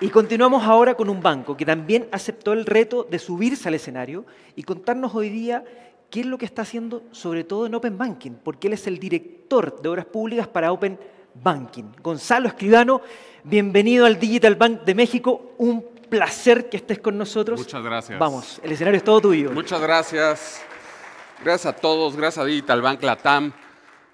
Y continuamos ahora con un banco que también aceptó el reto de subirse al escenario y contarnos hoy día qué es lo que está haciendo, sobre todo en Open Banking, porque él es el director de Obras Públicas para Open Banking. Gonzalo Escribano, bienvenido al Digital Bank de México. Un placer que estés con nosotros. Muchas gracias. Vamos, el escenario es todo tuyo. Muchas gracias. Gracias a todos, gracias a Digital Bank Latam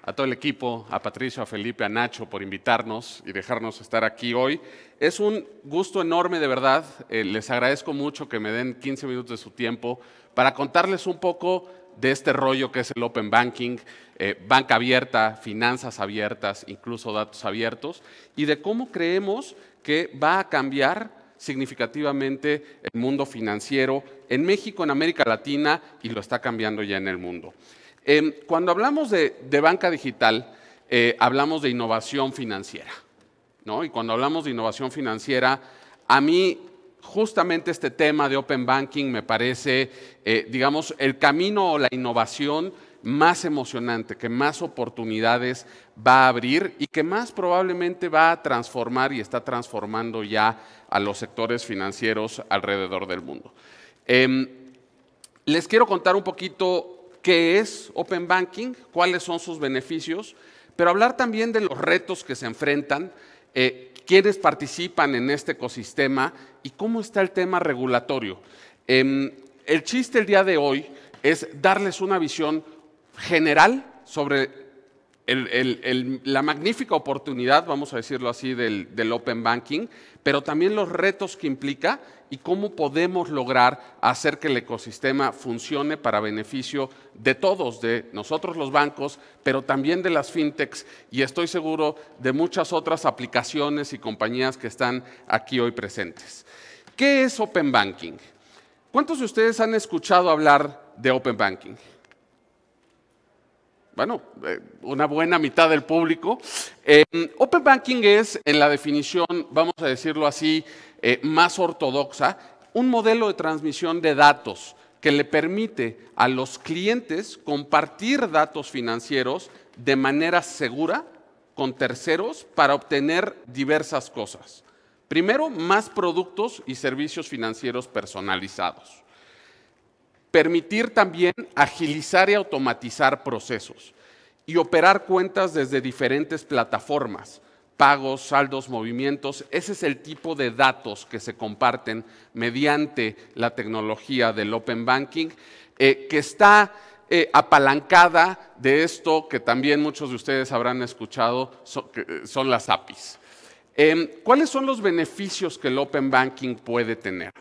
a todo el equipo, a Patricio, a Felipe, a Nacho por invitarnos y dejarnos estar aquí hoy. Es un gusto enorme, de verdad. Eh, les agradezco mucho que me den 15 minutos de su tiempo para contarles un poco de este rollo que es el Open Banking, eh, banca abierta, finanzas abiertas, incluso datos abiertos, y de cómo creemos que va a cambiar significativamente el mundo financiero en México, en América Latina, y lo está cambiando ya en el mundo. Em, cuando hablamos de, banca digital, eh, hablamos de innovación financiera. Y cuando hablamos de innovación financiera, a mí justamente este tema de Open Banking me parece, eh, digamos, el camino o la innovación más emocionante, que más oportunidades va a abrir y que más probablemente va a transformar y está transformando ya a los sectores financieros alrededor del mundo. Em, les quiero contar un poquito qué es Open Banking, cuáles son sus beneficios, pero hablar también de los retos que se enfrentan, eh, quiénes participan en este ecosistema y cómo está el tema regulatorio. Em, el chiste el día de hoy es darles una visión general sobre la magnífica oportunidad, vamos a decirlo así, del, del, Open Banking, pero también los retos que implica y cómo podemos lograr hacer que el ecosistema funcione para beneficio de todos, de nosotros los bancos, pero también de las fintechs y estoy seguro de muchas otras aplicaciones y compañías que están aquí hoy presentes. ¿Qué es Open Banking? ¿Cuántos de ustedes han escuchado hablar de Open Banking? bueno, eh, una buena mitad del público. Em, open Banking es, en la definición, vamos a decirlo así, eh, más ortodoxa, un modelo de transmisión de datos que le permite a los clientes compartir datos financieros de manera segura con terceros para obtener diversas cosas. Primero, más productos y servicios financieros personalizados. Permitir también agilizar y automatizar procesos y operar cuentas desde diferentes plataformas, pagos, saldos, movimientos. Ese es el tipo de datos que se comparten mediante la tecnología del Open Banking, eh, que está eh, apalancada de esto que también muchos de ustedes habrán escuchado, eh, son las APIs. Em, ¿Cuáles son los beneficios que el Open Banking puede tener?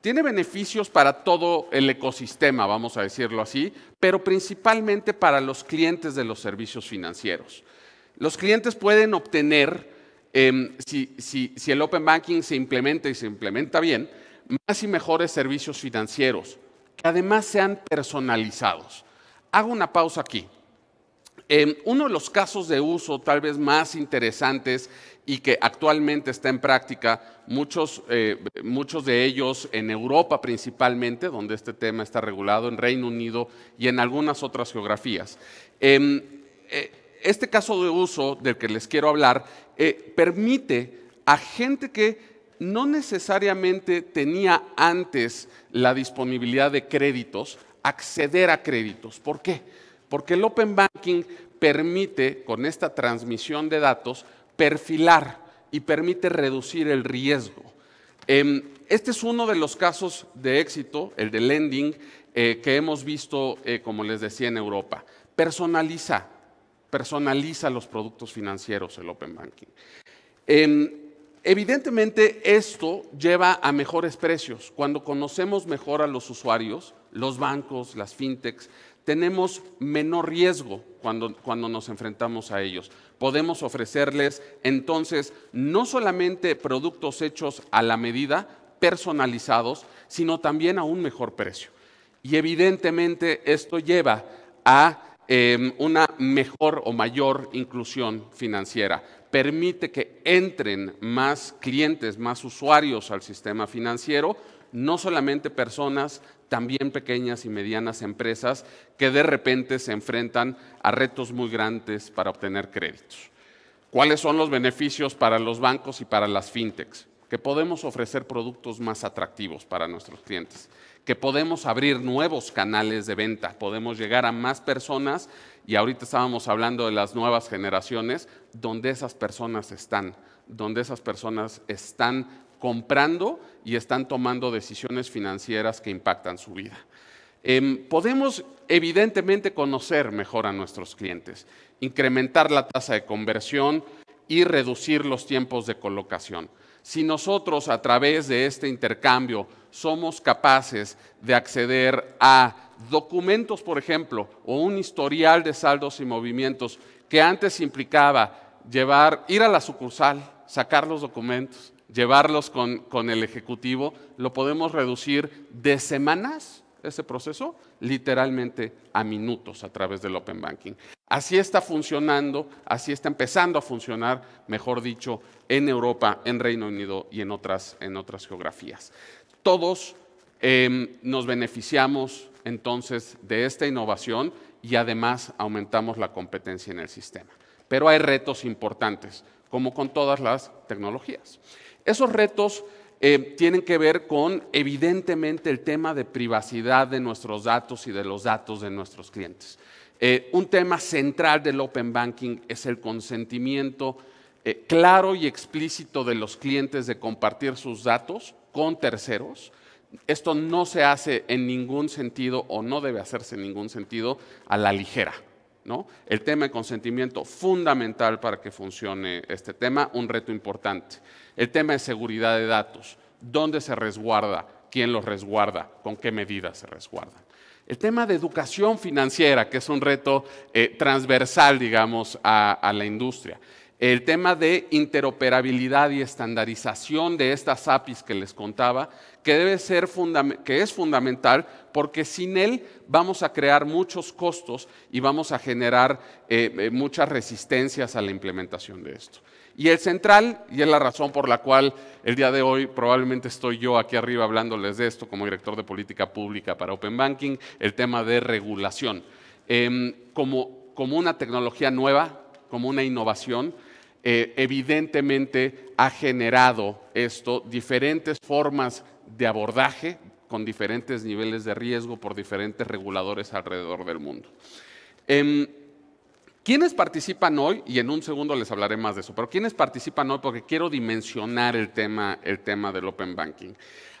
Tiene beneficios para todo el ecosistema, vamos a decirlo así, pero principalmente para los clientes de los servicios financieros. Los clientes pueden obtener, em, si, el Open Banking se implementa y se implementa bien, más y mejores servicios financieros, que además sean personalizados. Hago una pausa aquí. Em, uno de los casos de uso tal vez más interesantes y que actualmente está en práctica, eh, muchos, de ellos en Europa principalmente, donde este tema está regulado, en Reino Unido y en algunas otras geografías. Em, eh, este caso de uso del que les quiero hablar eh, permite a gente que no necesariamente tenía antes la disponibilidad de créditos, acceder a créditos. ¿Por qué? Porque el Open Banking permite, con esta transmisión de datos, perfilar y permite reducir el riesgo. Em, este es uno de los casos de éxito, el de lending, eh, que hemos visto, eh, como les decía, en Europa. Personaliza, personaliza los productos financieros, el Open Banking. Em, evidentemente, esto lleva a mejores precios. Cuando conocemos mejor a los usuarios, los bancos, las fintechs, tenemos menor riesgo cuando, nos enfrentamos a ellos. Podemos ofrecerles entonces no solamente productos hechos a la medida, personalizados, sino también a un mejor precio. Y evidentemente esto lleva a em, una mejor o mayor inclusión financiera. Permite que entren más clientes, más usuarios al sistema financiero, no solamente personas, también pequeñas y medianas empresas que de repente se enfrentan a retos muy grandes para obtener créditos. ¿Cuáles son los beneficios para los bancos y para las fintechs? Que podemos ofrecer productos más atractivos para nuestros clientes, que podemos abrir nuevos canales de venta, podemos llegar a más personas y ahorita estábamos hablando de las nuevas generaciones, donde esas personas están, donde esas personas están comprando y están tomando decisiones financieras que impactan su vida. Em, podemos evidentemente conocer mejor a nuestros clientes, incrementar la tasa de conversión y reducir los tiempos de colocación. Si nosotros a través de este intercambio somos capaces de acceder a documentos, por ejemplo, o un historial de saldos y movimientos que antes implicaba llevar, ir a la sucursal, sacar los documentos, llevarlos con, el Ejecutivo, lo podemos reducir de semanas, ese proceso, literalmente a minutos a través del Open Banking. Así está funcionando, así está empezando a funcionar, mejor dicho, en Europa, en Reino Unido y en otras, en otras geografías. Todos em, nos beneficiamos entonces de esta innovación y además aumentamos la competencia en el sistema. Pero hay retos importantes, como con todas las tecnologías. Esos retos eh, tienen que ver con, evidentemente, el tema de privacidad de nuestros datos y de los datos de nuestros clientes. Eh, un tema central del Open Banking es el consentimiento eh, claro y explícito de los clientes de compartir sus datos con terceros. Esto no se hace en ningún sentido o no debe hacerse en ningún sentido a la ligera. El tema de consentimiento, fundamental para que funcione este tema, un reto importante. El tema de seguridad de datos, ¿dónde se resguarda? ¿Quién los resguarda? ¿Con qué medidas se resguardan? El tema de educación financiera, que es un reto eh, transversal, digamos, a la industria. El tema de interoperabilidad y estandarización de estas APIs que les contaba, que, debe ser que es fundamental porque sin él vamos a crear muchos costos y vamos a generar eh, eh, muchas resistencias a la implementación de esto. Y el central, y es la razón por la cual el día de hoy probablemente estoy yo aquí arriba hablándoles de esto como director de política pública para Open Banking, el tema de regulación. Em, como, como una tecnología nueva, como una innovación, eh, evidentemente ha generado esto diferentes formas de abordaje con diferentes niveles de riesgo por diferentes reguladores alrededor del mundo. Em, ¿Quiénes participan hoy? Y en un segundo les hablaré más de eso, pero ¿quiénes participan hoy? Porque quiero dimensionar el tema, el tema del Open Banking.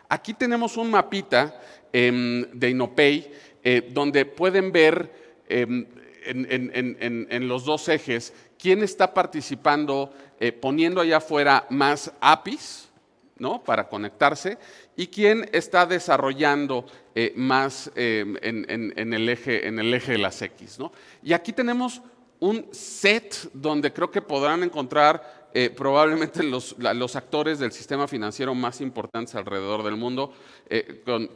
Aquí tenemos un mapita em, de Inopay eh, donde pueden ver em, en, los dos ejes quién está participando, eh, poniendo allá afuera más APIs, ¿no? para conectarse y quién está desarrollando eh, más eh, en, el eje, en el eje de las X. ¿no? Y aquí tenemos un set donde creo que podrán encontrar eh, probablemente los, actores del sistema financiero más importantes alrededor del mundo,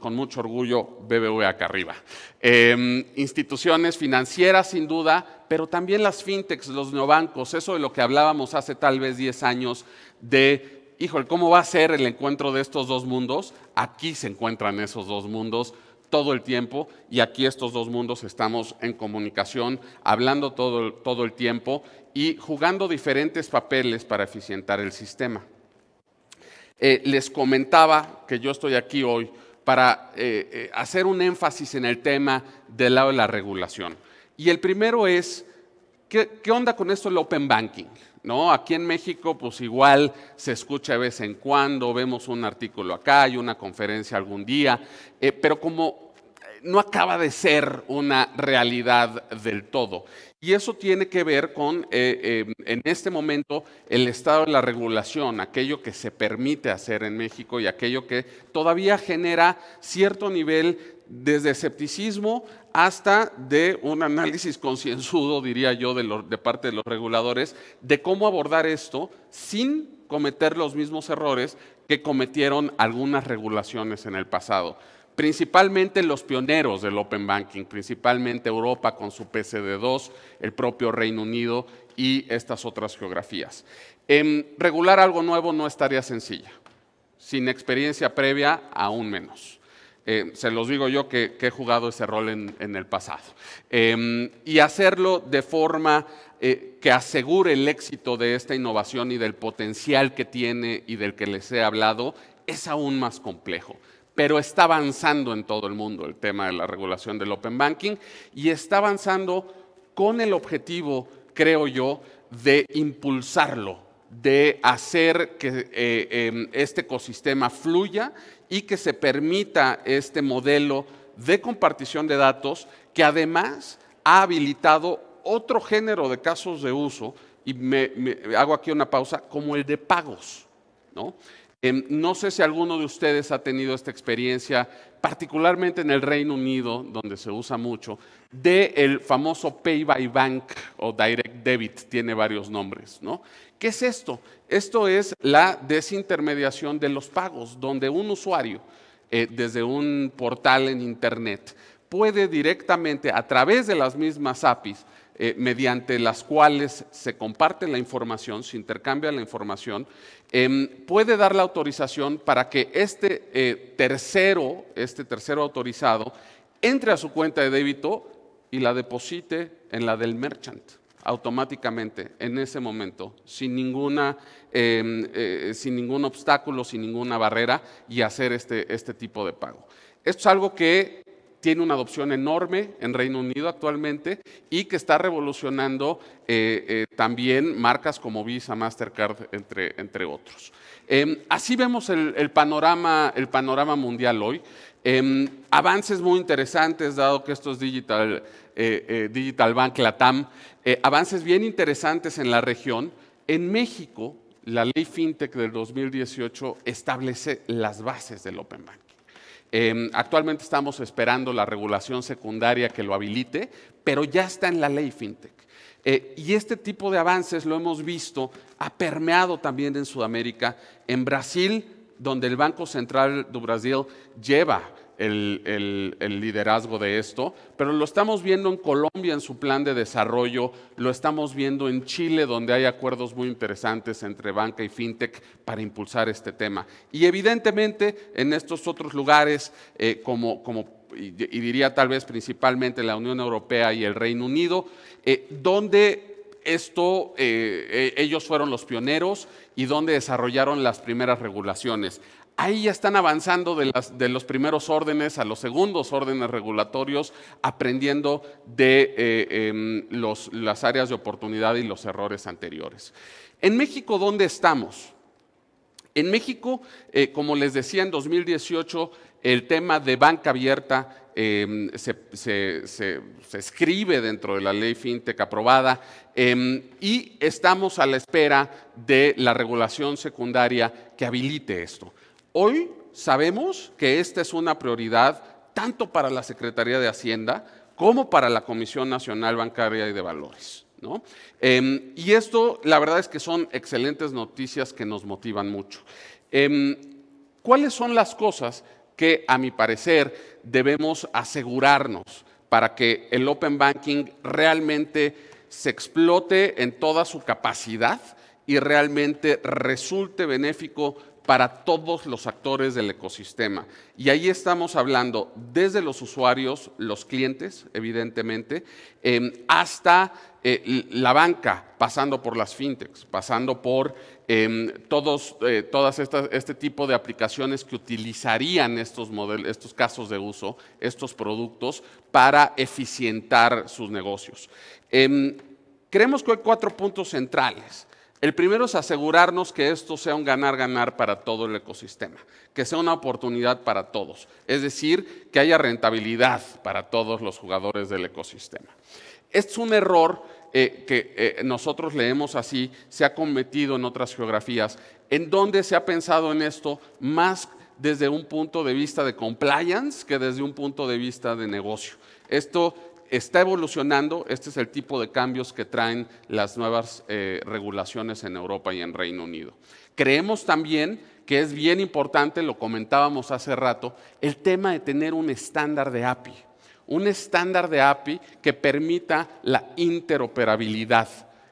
con, mucho orgullo BBV acá arriba. Em, instituciones financieras sin duda, pero también las fintechs, los neobancos, eso de lo que hablábamos hace tal vez 10 años de híjole, ¿cómo va a ser el encuentro de estos dos mundos? Aquí se encuentran esos dos mundos todo el tiempo y aquí estos dos mundos estamos en comunicación, hablando todo, el tiempo y jugando diferentes papeles para eficientar el sistema. Eh, les comentaba que yo estoy aquí hoy para eh, eh, hacer un énfasis en el tema del lado de la regulación. Y el primero es, ¿qué, qué onda con esto del open banking? ¿no? Aquí en México, pues igual se escucha de vez en cuando, vemos un artículo acá y una conferencia algún día, eh, pero como no acaba de ser una realidad del todo. Y eso tiene que ver con, eh, eh, en este momento, el estado de la regulación, aquello que se permite hacer en México y aquello que todavía genera cierto nivel desde escepticismo hasta de un análisis concienzudo, diría yo, de parte de los reguladores, de cómo abordar esto sin cometer los mismos errores que cometieron algunas regulaciones en el pasado principalmente los pioneros del Open Banking, principalmente Europa con su PCD2, el propio Reino Unido y estas otras geografías. regular algo nuevo no es tarea sencilla, sin experiencia previa aún menos. Eh, se los digo yo que, he jugado ese rol en, el pasado. Em, y hacerlo de forma eh, que asegure el éxito de esta innovación y del potencial que tiene y del que les he hablado es aún más complejo pero está avanzando en todo el mundo el tema de la regulación del open banking y está avanzando con el objetivo, creo yo, de impulsarlo, de hacer que eh, em, este ecosistema fluya y que se permita este modelo de compartición de datos que además ha habilitado otro género de casos de uso, y me hago aquí una pausa, como el de pagos. ¿no? Em, no sé si alguno de ustedes ha tenido esta experiencia, particularmente en el Reino Unido, donde se usa mucho, del el famoso Pay by Bank o Direct Debit, tiene varios nombres, ¿no? ¿Qué es esto? Esto es la desintermediación de los pagos, donde un usuario, eh, desde un portal en Internet, puede directamente, a través de las mismas APIs, eh, mediante las cuales se comparte la información, se intercambia la información, em, puede dar la autorización para que este eh, tercero, este tercero autorizado, entre a su cuenta de débito y la deposite en la del merchant automáticamente en ese momento, sin, ninguna, em, eh, sin ningún obstáculo, sin ninguna barrera y hacer este, este tipo de pago. Esto es algo que tiene una adopción enorme en Reino Unido actualmente y que está revolucionando eh, eh, también marcas como Visa, Mastercard, entre, entre otros. Em, así vemos el, panorama, el panorama mundial hoy. Em, avances muy interesantes, dado que esto es Digital, eh, Digital Bank Latam, avances bien interesantes en la región. En México, la ley FinTech del 2018 establece las bases del Open Bank. Em, actualmente estamos esperando la regulación secundaria que lo habilite, pero ya está en la ley FinTech. Eh, y este tipo de avances lo hemos visto, ha permeado también en Sudamérica, en Brasil, donde el Banco Central de Brasil lleva el, liderazgo de esto, pero lo estamos viendo en Colombia en su plan de desarrollo, lo estamos viendo en Chile donde hay acuerdos muy interesantes entre banca y fintech para impulsar este tema. Y evidentemente en estos otros lugares eh, como, y, diría tal vez principalmente la Unión Europea y el Reino Unido, eh, donde esto, eh, ellos fueron los pioneros y donde desarrollaron las primeras regulaciones. Ahí ya están avanzando de, los primeros órdenes a los segundos órdenes regulatorios, aprendiendo de eh, em, las áreas de oportunidad y los errores anteriores. En México, ¿dónde estamos? En México, eh, como les decía, en 2018 el tema de banca abierta em, se, escribe dentro de la ley FinTech aprobada em, y estamos a la espera de la regulación secundaria que habilite esto. Hoy sabemos que esta es una prioridad tanto para la Secretaría de Hacienda como para la Comisión Nacional Bancaria y de Valores. Em, y esto, la verdad es que son excelentes noticias que nos motivan mucho. Em, ¿Cuáles son las cosas que, a mi parecer, debemos asegurarnos para que el Open Banking realmente se explote en toda su capacidad y realmente resulte benéfico para todos los actores del ecosistema. Y ahí estamos hablando desde los usuarios, los clientes, evidentemente, em, hasta eh, la banca, pasando por las fintechs, pasando por em, todos, eh, todas este tipo de aplicaciones que utilizarían estos, modelos, estos casos de uso, estos productos, para eficientar sus negocios. Em, creemos que hay cuatro puntos centrales el primero es asegurarnos que esto sea un ganar-ganar para todo el ecosistema, que sea una oportunidad para todos, es decir, que haya rentabilidad para todos los jugadores del ecosistema. es un error eh, que eh, nosotros leemos así, se ha cometido en otras geografías, en donde se ha pensado en esto más desde un punto de vista de compliance que desde un punto de vista de negocio. Esto está evolucionando, este es el tipo de cambios que traen las nuevas eh, regulaciones en Europa y en Reino Unido. Creemos también que es bien importante, lo comentábamos hace rato, el tema de tener un estándar de API, un estándar de API que permita la interoperabilidad.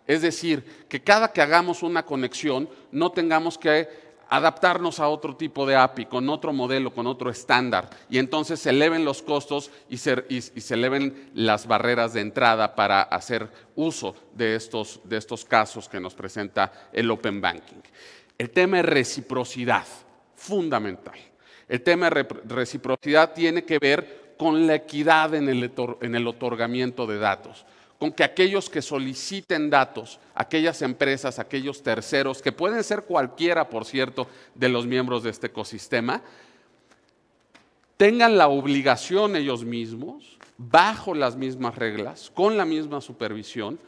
Es decir, que cada que hagamos una conexión no tengamos que adaptarnos a otro tipo de API, con otro modelo, con otro estándar, y entonces se eleven los costos y se, eleven las barreras de entrada para hacer uso de estos, de estos casos que nos presenta el Open Banking. El tema de reciprocidad, fundamental. El tema de reciprocidad tiene que ver con la equidad en el otorgamiento de datos con que aquellos que soliciten datos, aquellas empresas, aquellos terceros, que pueden ser cualquiera, por cierto, de los miembros de este ecosistema, tengan la obligación ellos mismos, bajo las mismas reglas, con la misma supervisión,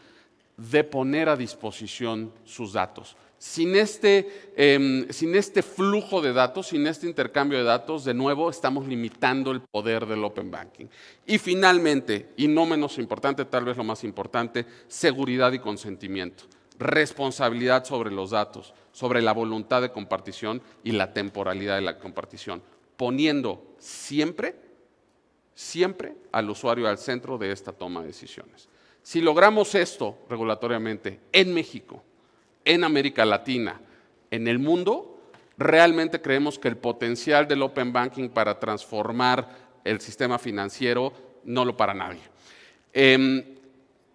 de poner a disposición sus datos. Este, em, sin este, flujo de datos, sin este intercambio de datos, de nuevo estamos limitando el poder del Open Banking. Y finalmente, y no menos importante, tal vez lo más importante, seguridad y consentimiento responsabilidad sobre los datos, sobre la voluntad de compartición y la temporalidad de la compartición, poniendo siempre, siempre al usuario al centro de esta toma de decisiones. Si logramos esto regulatoriamente en México, en América Latina, en el mundo, realmente creemos que el potencial del Open Banking para transformar el sistema financiero no lo para nadie. Em,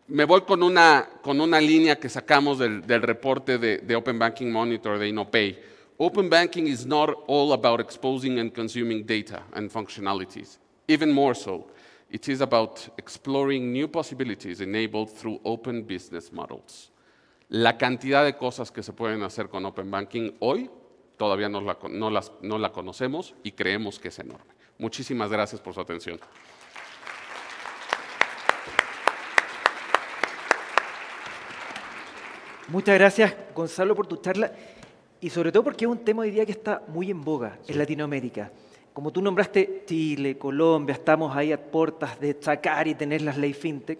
me voy con una, con una, línea que sacamos del, reporte de, Open Banking Monitor de InnoPay. Open banking is not all about exposing and consuming data and functionalities. Even more so, it is about exploring new possibilities enabled through open business models. La cantidad de cosas que se pueden hacer con Open Banking hoy todavía no la, las, la conocemos y creemos que es enorme. Muchísimas gracias por su atención. Muchas gracias, Gonzalo, por tu charla y sobre todo porque es un tema hoy día que está muy en boga en Latinoamérica. Como tú nombraste Chile, Colombia, estamos ahí a puertas de sacar y tener las ley fintech,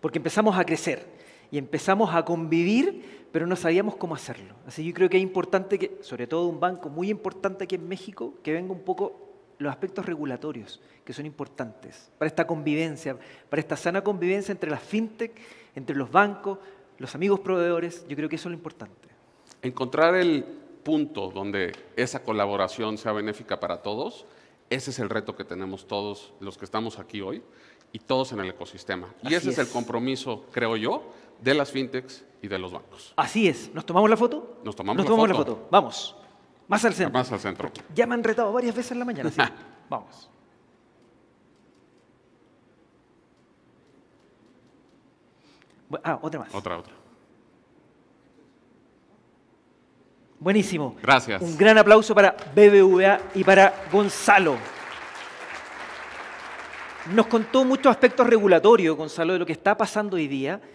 porque empezamos a crecer y empezamos a convivir, pero no sabíamos cómo hacerlo. Así que yo creo que es importante que, sobre todo un banco muy importante aquí en México, que venga un poco los aspectos regulatorios, que son importantes para esta convivencia, para esta sana convivencia entre las fintech, entre los bancos, los amigos proveedores, yo creo que eso es lo importante. Encontrar el punto donde esa colaboración sea benéfica para todos, ese es el reto que tenemos todos los que estamos aquí hoy y todos en el ecosistema. y ese es el compromiso, creo yo, de las fintechs y de los bancos. Así es. ¿Nos tomamos la foto? Nos tomamos, Nos la, tomamos foto. la foto. Vamos. Más al centro. Más al centro. ya me han retado varias veces en la mañana. ¿sí? Vamos. Ah, otra más. Otra, otra. Buenísimo. Gracias. Un gran aplauso para BBVA y para Gonzalo. Nos contó muchos aspectos regulatorios, Gonzalo, de lo que está pasando hoy día.